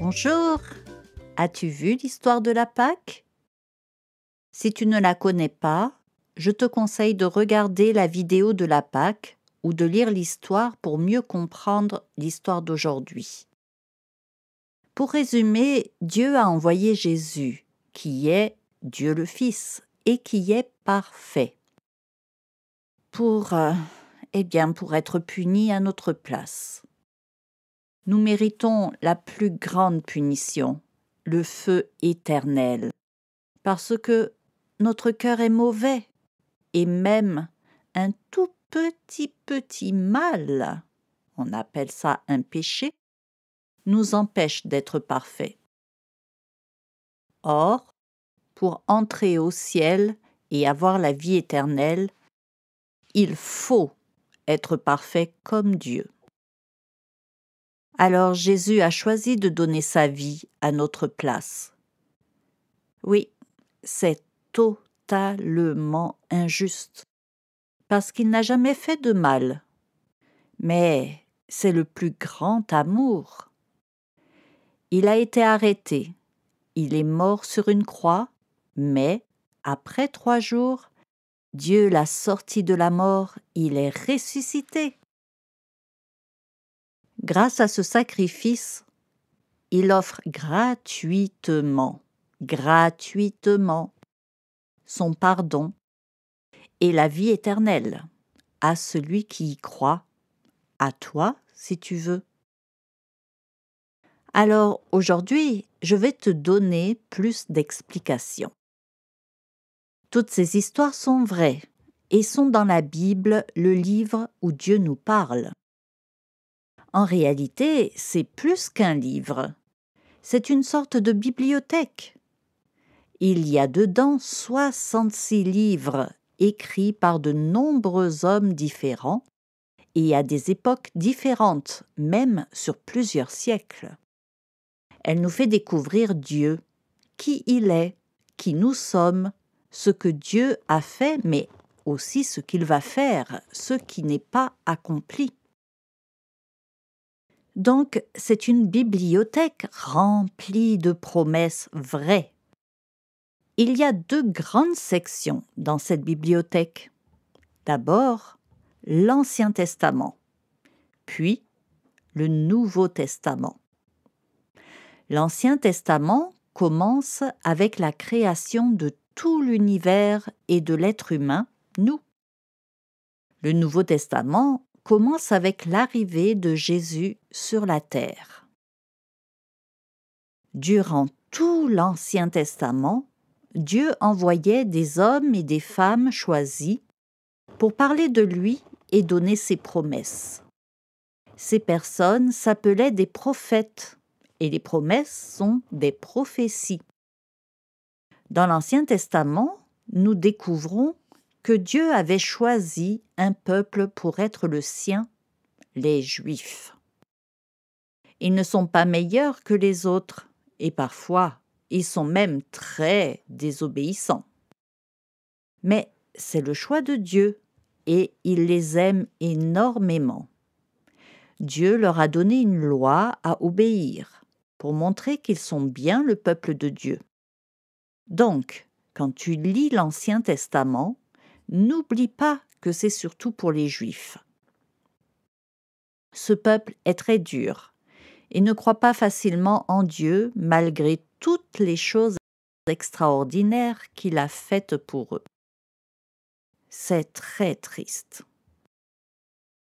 Bonjour, as-tu vu l'histoire de la Pâque Si tu ne la connais pas, je te conseille de regarder la vidéo de la Pâque ou de lire l'histoire pour mieux comprendre l'histoire d'aujourd'hui. Pour résumer, Dieu a envoyé Jésus, qui est Dieu le Fils et qui est parfait. Pour, euh, eh bien, pour être puni à notre place nous méritons la plus grande punition, le feu éternel, parce que notre cœur est mauvais, et même un tout petit petit mal, on appelle ça un péché, nous empêche d'être parfait. Or, pour entrer au ciel et avoir la vie éternelle, il faut être parfait comme Dieu alors Jésus a choisi de donner sa vie à notre place. Oui, c'est totalement injuste, parce qu'il n'a jamais fait de mal. Mais c'est le plus grand amour. Il a été arrêté, il est mort sur une croix, mais, après trois jours, Dieu l'a sorti de la mort, il est ressuscité. Grâce à ce sacrifice, il offre gratuitement, gratuitement son pardon et la vie éternelle à celui qui y croit, à toi si tu veux. Alors aujourd'hui, je vais te donner plus d'explications. Toutes ces histoires sont vraies et sont dans la Bible, le livre où Dieu nous parle. En réalité, c'est plus qu'un livre. C'est une sorte de bibliothèque. Il y a dedans 66 livres écrits par de nombreux hommes différents et à des époques différentes, même sur plusieurs siècles. Elle nous fait découvrir Dieu, qui il est, qui nous sommes, ce que Dieu a fait, mais aussi ce qu'il va faire, ce qui n'est pas accompli. Donc c'est une bibliothèque remplie de promesses vraies. Il y a deux grandes sections dans cette bibliothèque. D'abord, l'Ancien Testament, puis le Nouveau Testament. L'Ancien Testament commence avec la création de tout l'univers et de l'être humain, nous. Le Nouveau Testament commence avec l'arrivée de Jésus sur la terre. Durant tout l'Ancien Testament, Dieu envoyait des hommes et des femmes choisis pour parler de lui et donner ses promesses. Ces personnes s'appelaient des prophètes, et les promesses sont des prophéties. Dans l'Ancien Testament, nous découvrons que Dieu avait choisi un peuple pour être le sien, les Juifs. Ils ne sont pas meilleurs que les autres, et parfois ils sont même très désobéissants. Mais c'est le choix de Dieu, et il les aime énormément. Dieu leur a donné une loi à obéir, pour montrer qu'ils sont bien le peuple de Dieu. Donc, quand tu lis l'Ancien Testament, n'oublie pas que c'est surtout pour les Juifs. Ce peuple est très dur et ne croit pas facilement en Dieu malgré toutes les choses extraordinaires qu'il a faites pour eux. C'est très triste.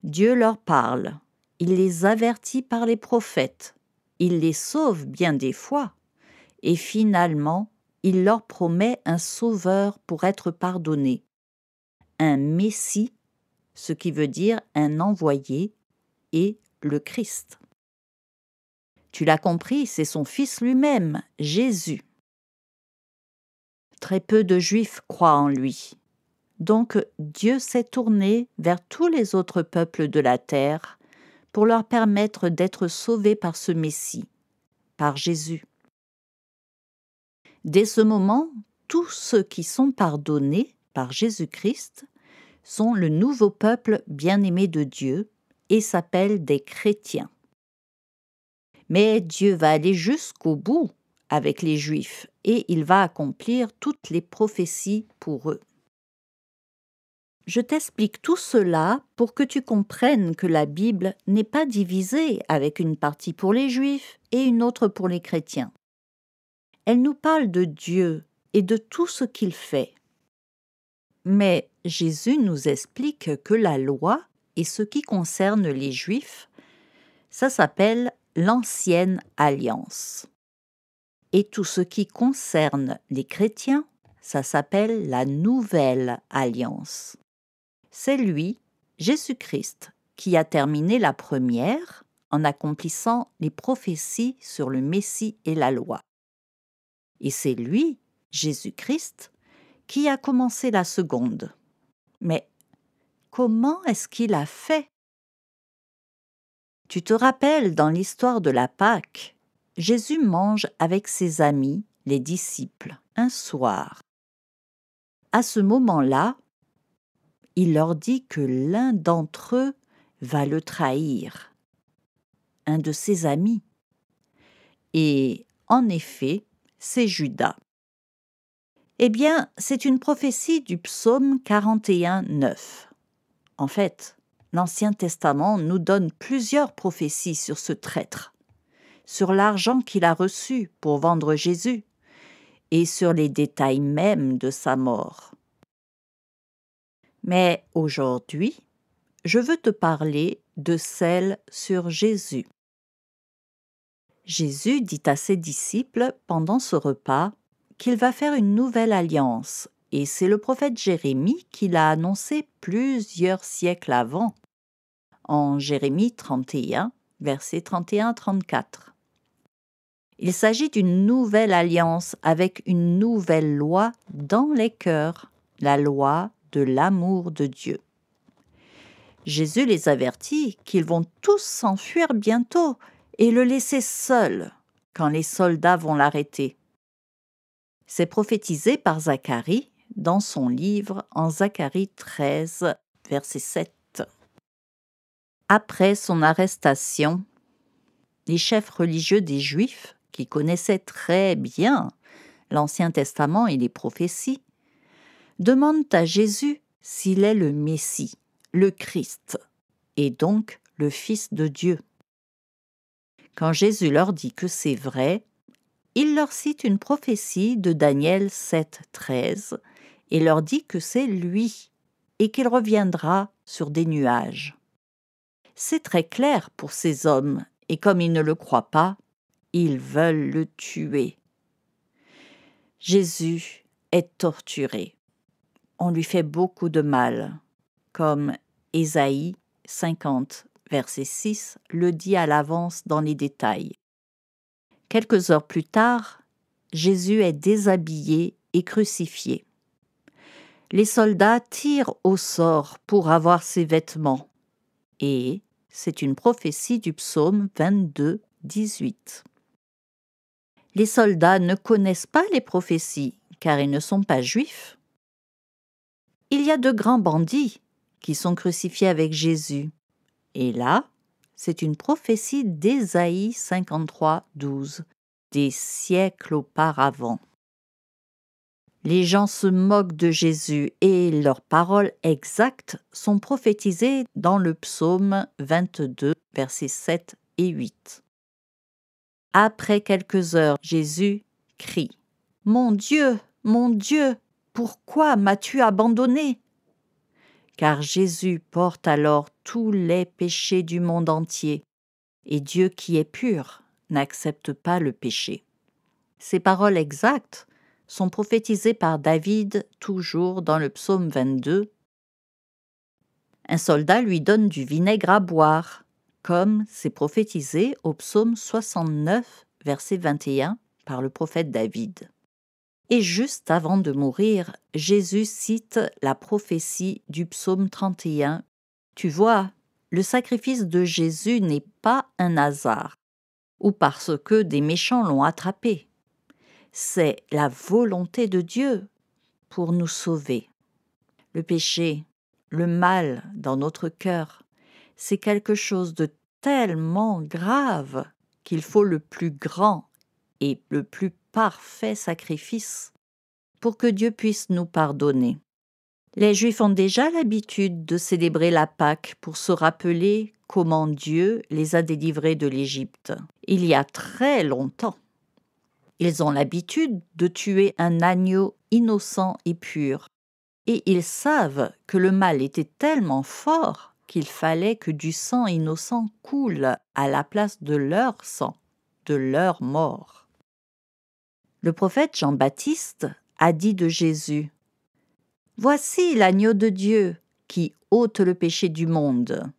Dieu leur parle, il les avertit par les prophètes, il les sauve bien des fois, et finalement il leur promet un sauveur pour être pardonné un Messie, ce qui veut dire un envoyé, et le Christ. Tu l'as compris, c'est son Fils lui-même, Jésus. Très peu de Juifs croient en lui. Donc Dieu s'est tourné vers tous les autres peuples de la terre pour leur permettre d'être sauvés par ce Messie, par Jésus. Dès ce moment, tous ceux qui sont pardonnés par Jésus-Christ sont le nouveau peuple bien-aimé de Dieu et s'appellent des chrétiens. Mais Dieu va aller jusqu'au bout avec les Juifs et il va accomplir toutes les prophéties pour eux. Je t'explique tout cela pour que tu comprennes que la Bible n'est pas divisée avec une partie pour les Juifs et une autre pour les chrétiens. Elle nous parle de Dieu et de tout ce qu'il fait. Mais Jésus nous explique que la loi et ce qui concerne les Juifs, ça s'appelle l'ancienne alliance. Et tout ce qui concerne les chrétiens, ça s'appelle la nouvelle alliance. C'est lui, Jésus-Christ, qui a terminé la première en accomplissant les prophéties sur le Messie et la loi. Et c'est lui, Jésus-Christ, qui a commencé la seconde. Mais comment est-ce qu'il a fait Tu te rappelles, dans l'histoire de la Pâque, Jésus mange avec ses amis, les disciples, un soir. À ce moment-là, il leur dit que l'un d'entre eux va le trahir, un de ses amis. Et en effet, c'est Judas. Eh bien, c'est une prophétie du psaume 41, 9. En fait, l'Ancien Testament nous donne plusieurs prophéties sur ce traître, sur l'argent qu'il a reçu pour vendre Jésus, et sur les détails mêmes de sa mort. Mais aujourd'hui, je veux te parler de celle sur Jésus. Jésus dit à ses disciples pendant ce repas qu'il va faire une nouvelle alliance, et c'est le prophète Jérémie qui l'a annoncé plusieurs siècles avant, en Jérémie 31, versets 31-34. Il s'agit d'une nouvelle alliance avec une nouvelle loi dans les cœurs, la loi de l'amour de Dieu. Jésus les avertit qu'ils vont tous s'enfuir bientôt et le laisser seul quand les soldats vont l'arrêter. C'est prophétisé par Zacharie dans son livre en Zacharie 13, verset 7. Après son arrestation, les chefs religieux des Juifs, qui connaissaient très bien l'Ancien Testament et les prophéties, demandent à Jésus s'il est le Messie, le Christ, et donc le Fils de Dieu. Quand Jésus leur dit que c'est vrai, il leur cite une prophétie de Daniel 7, et leur dit que c'est lui et qu'il reviendra sur des nuages. C'est très clair pour ces hommes et comme ils ne le croient pas, ils veulent le tuer. Jésus est torturé. On lui fait beaucoup de mal, comme Ésaïe 50, verset 6 le dit à l'avance dans les détails. Quelques heures plus tard, Jésus est déshabillé et crucifié. Les soldats tirent au sort pour avoir ses vêtements. Et c'est une prophétie du psaume 22, 18. Les soldats ne connaissent pas les prophéties car ils ne sont pas juifs. Il y a de grands bandits qui sont crucifiés avec Jésus. Et là, c'est une prophétie d'Ésaïe 53, 12, des siècles auparavant. Les gens se moquent de Jésus et leurs paroles exactes sont prophétisées dans le psaume 22, versets 7 et 8. Après quelques heures, Jésus crie ⁇ Mon Dieu, mon Dieu, pourquoi m'as-tu abandonné ?⁇ car Jésus porte alors tous les péchés du monde entier, et Dieu qui est pur n'accepte pas le péché. Ces paroles exactes sont prophétisées par David toujours dans le psaume 22. Un soldat lui donne du vinaigre à boire, comme c'est prophétisé au psaume 69, verset 21 par le prophète David. Et juste avant de mourir, Jésus cite la prophétie du psaume 31. Tu vois, le sacrifice de Jésus n'est pas un hasard, ou parce que des méchants l'ont attrapé. C'est la volonté de Dieu pour nous sauver. Le péché, le mal dans notre cœur, c'est quelque chose de tellement grave qu'il faut le plus grand et le plus parfait sacrifice pour que Dieu puisse nous pardonner. Les Juifs ont déjà l'habitude de célébrer la Pâque pour se rappeler comment Dieu les a délivrés de l'Égypte, il y a très longtemps. Ils ont l'habitude de tuer un agneau innocent et pur, et ils savent que le mal était tellement fort qu'il fallait que du sang innocent coule à la place de leur sang, de leur mort. Le prophète Jean-Baptiste a dit de Jésus Voici l'agneau de Dieu qui ôte le péché du monde.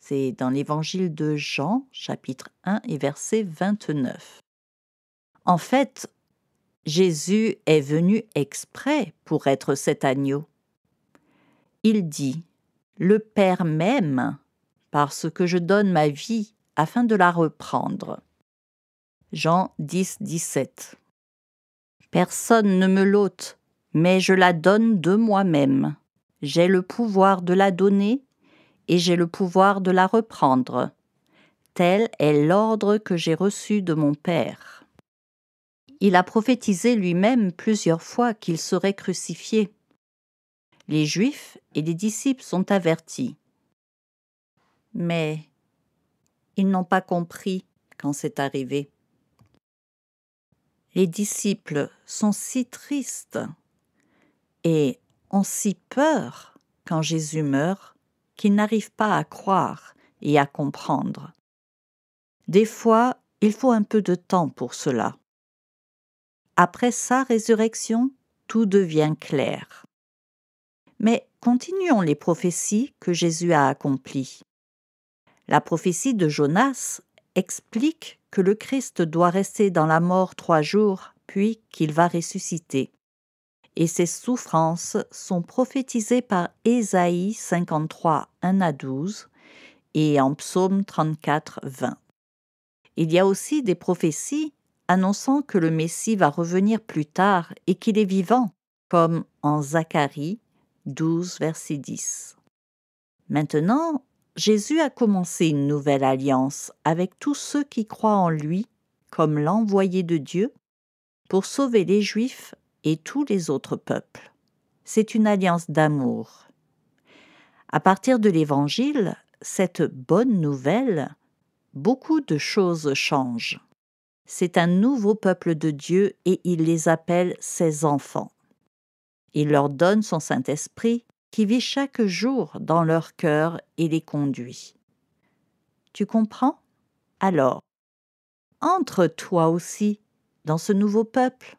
C'est dans l'évangile de Jean, chapitre 1 et verset 29. En fait, Jésus est venu exprès pour être cet agneau. Il dit Le Père m'aime parce que je donne ma vie afin de la reprendre. Jean 10, Personne ne me l'ôte, mais je la donne de moi-même. J'ai le pouvoir de la donner et j'ai le pouvoir de la reprendre. Tel est l'ordre que j'ai reçu de mon Père. Il a prophétisé lui-même plusieurs fois qu'il serait crucifié. Les Juifs et les disciples sont avertis. Mais ils n'ont pas compris quand c'est arrivé les disciples sont si tristes et ont si peur quand Jésus meurt qu'ils n'arrivent pas à croire et à comprendre. Des fois, il faut un peu de temps pour cela. Après sa résurrection, tout devient clair. Mais continuons les prophéties que Jésus a accomplies. La prophétie de Jonas explique que le Christ doit rester dans la mort trois jours, puis qu'il va ressusciter. Et ces souffrances sont prophétisées par Ésaïe 53, 1 à 12 et en Psaume 34, 20. Il y a aussi des prophéties annonçant que le Messie va revenir plus tard et qu'il est vivant, comme en Zacharie 12, verset 10. Maintenant, Jésus a commencé une nouvelle alliance avec tous ceux qui croient en lui comme l'envoyé de Dieu pour sauver les Juifs et tous les autres peuples. C'est une alliance d'amour. À partir de l'Évangile, cette bonne nouvelle, beaucoup de choses changent. C'est un nouveau peuple de Dieu et il les appelle ses enfants. Il leur donne son Saint-Esprit qui vit chaque jour dans leur cœur et les conduit. Tu comprends Alors, entre toi aussi dans ce nouveau peuple,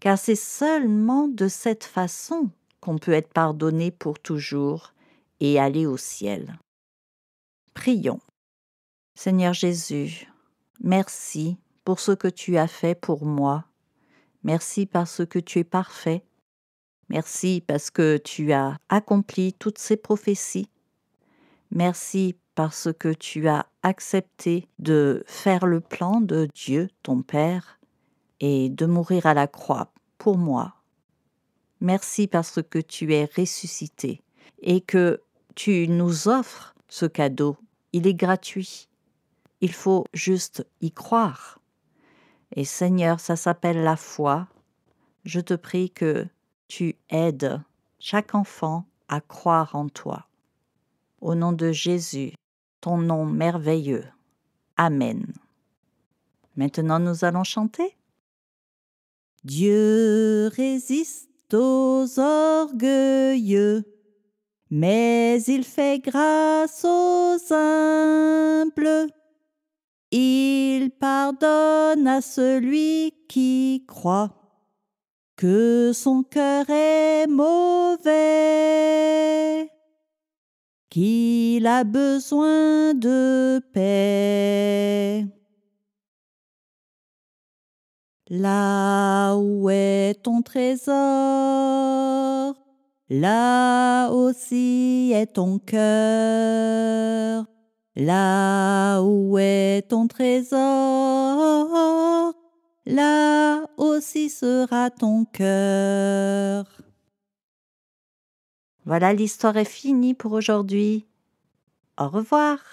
car c'est seulement de cette façon qu'on peut être pardonné pour toujours et aller au ciel. Prions. Seigneur Jésus, merci pour ce que tu as fait pour moi. Merci parce que tu es parfait Merci parce que tu as accompli toutes ces prophéties. Merci parce que tu as accepté de faire le plan de Dieu, ton Père, et de mourir à la croix pour moi. Merci parce que tu es ressuscité et que tu nous offres ce cadeau. Il est gratuit. Il faut juste y croire. Et Seigneur, ça s'appelle la foi. Je te prie que tu aides chaque enfant à croire en toi. Au nom de Jésus, ton nom merveilleux. Amen. Maintenant nous allons chanter. Dieu résiste aux orgueilleux, mais il fait grâce aux simples. Il pardonne à celui qui croit que son cœur est mauvais, qu'il a besoin de paix. Là où est ton trésor, là aussi est ton cœur. Là où est ton trésor, là aussi sera ton cœur. Voilà, l'histoire est finie pour aujourd'hui. Au revoir.